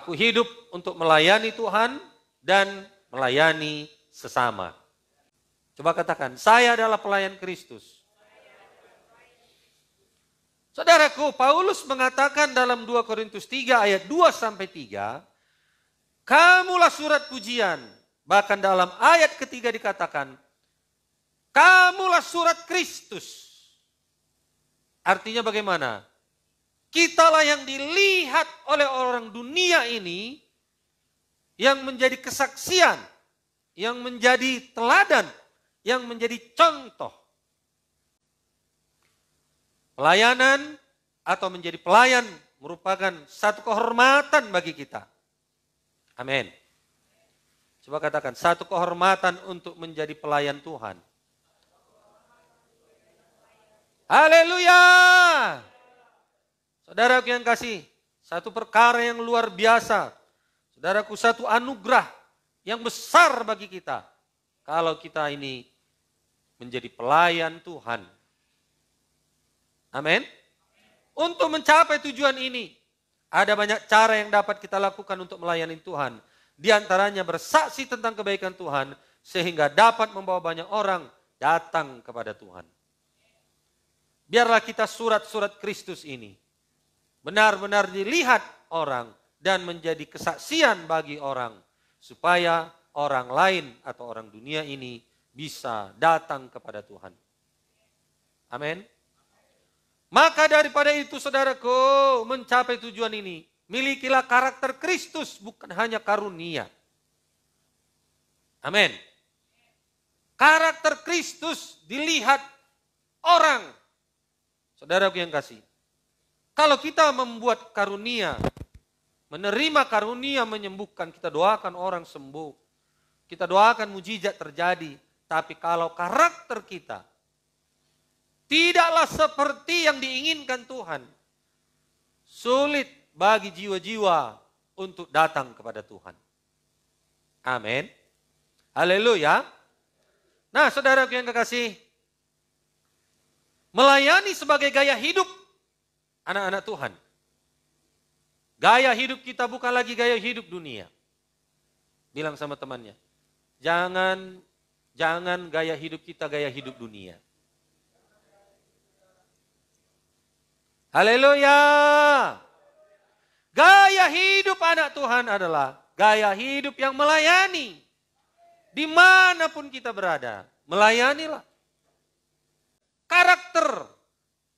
Aku hidup untuk melayani Tuhan dan melayani sesama. Coba katakan, saya adalah pelayan Kristus. Saudaraku, Paulus mengatakan dalam 2 Korintus 3 ayat 2 sampai 3, kamulah surat pujian. Bahkan dalam ayat ketiga dikatakan, kamulah surat Kristus. Artinya bagaimana? Kitalah yang dilihat oleh orang dunia ini yang menjadi kesaksian, yang menjadi teladan, yang menjadi contoh. Pelayanan atau menjadi pelayan merupakan satu kehormatan bagi kita. Amin. Coba katakan, satu kehormatan untuk menjadi pelayan Tuhan. Haleluya! Saudaraku yang kasih, satu perkara yang luar biasa. Saudaraku, satu anugerah yang besar bagi kita. Kalau kita ini menjadi pelayan Tuhan. Amin. Untuk mencapai tujuan ini, ada banyak cara yang dapat kita lakukan untuk melayani Tuhan. Di antaranya bersaksi tentang kebaikan Tuhan sehingga dapat membawa banyak orang datang kepada Tuhan. Biarlah kita surat-surat Kristus ini benar-benar dilihat orang dan menjadi kesaksian bagi orang supaya orang lain atau orang dunia ini bisa datang kepada Tuhan. Amin. Maka daripada itu saudaraku mencapai tujuan ini. Milikilah karakter Kristus bukan hanya karunia. Amin. Karakter Kristus dilihat orang. Saudaraku yang kasih. Kalau kita membuat karunia, menerima karunia menyembuhkan, kita doakan orang sembuh. Kita doakan mujizat terjadi. Tapi kalau karakter kita tidaklah seperti yang diinginkan Tuhan, sulit bagi jiwa-jiwa untuk datang kepada Tuhan. Amin. Haleluya. Nah, saudara yang kekasih, melayani sebagai gaya hidup anak-anak Tuhan. Gaya hidup kita bukan lagi gaya hidup dunia. Bilang sama temannya, jangan jangan gaya hidup kita gaya hidup dunia. Haleluya. Gaya hidup anak Tuhan adalah gaya hidup yang melayani. Dimanapun kita berada, melayanilah. Karakter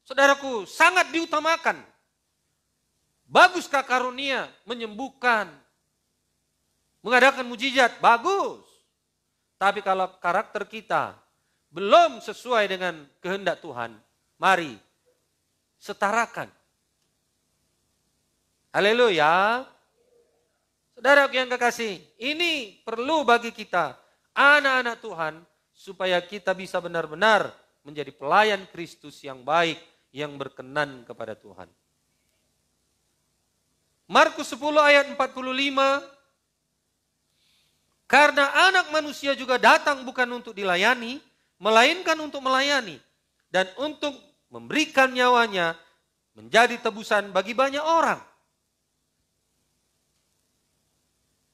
Saudaraku, sangat diutamakan. Baguskah karunia menyembuhkan, mengadakan mujizat? Bagus. Tapi kalau karakter kita belum sesuai dengan kehendak Tuhan, mari setarakan. Haleluya. Saudara yang kekasih, ini perlu bagi kita, anak-anak Tuhan, supaya kita bisa benar-benar menjadi pelayan Kristus yang baik yang berkenan kepada Tuhan. Markus 10 ayat 45 Karena anak manusia juga datang bukan untuk dilayani, melainkan untuk melayani dan untuk memberikan nyawanya menjadi tebusan bagi banyak orang.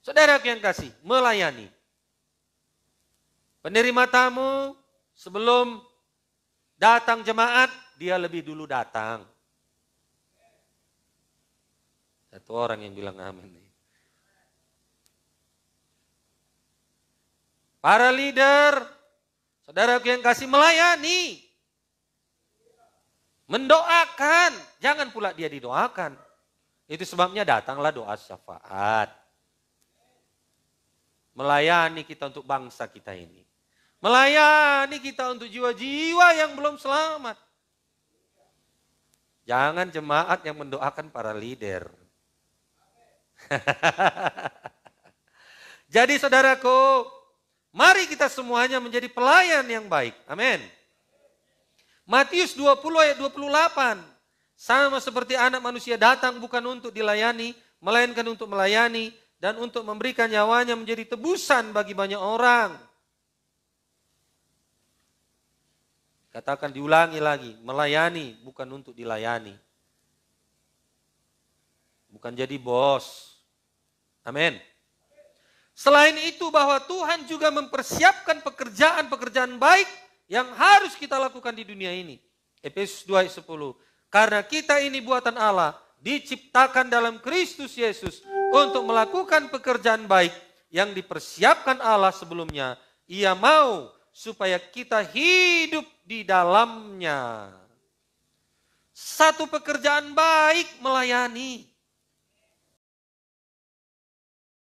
Saudara yang kasih, melayani. Penerima tamu sebelum datang jemaat dia lebih dulu datang. Satu orang yang bilang amin Para leader, saudara yang kasih melayani, mendoakan, jangan pula dia didoakan. Itu sebabnya datanglah doa syafaat. Melayani kita untuk bangsa kita ini. Melayani kita untuk jiwa-jiwa yang belum selamat. Jangan jemaat yang mendoakan para leader. Jadi saudaraku, mari kita semuanya menjadi pelayan yang baik. Amin. Matius 20 ayat 28. Sama seperti anak manusia datang bukan untuk dilayani, melainkan untuk melayani dan untuk memberikan nyawanya menjadi tebusan bagi banyak orang. Katakan diulangi lagi, melayani bukan untuk dilayani. Bukan jadi bos. Amin. Selain itu bahwa Tuhan juga mempersiapkan pekerjaan-pekerjaan baik yang harus kita lakukan di dunia ini. Efesus 2 ayat 10. Karena kita ini buatan Allah, diciptakan dalam Kristus Yesus untuk melakukan pekerjaan baik yang dipersiapkan Allah sebelumnya. Ia mau supaya kita hidup di dalamnya. Satu pekerjaan baik melayani.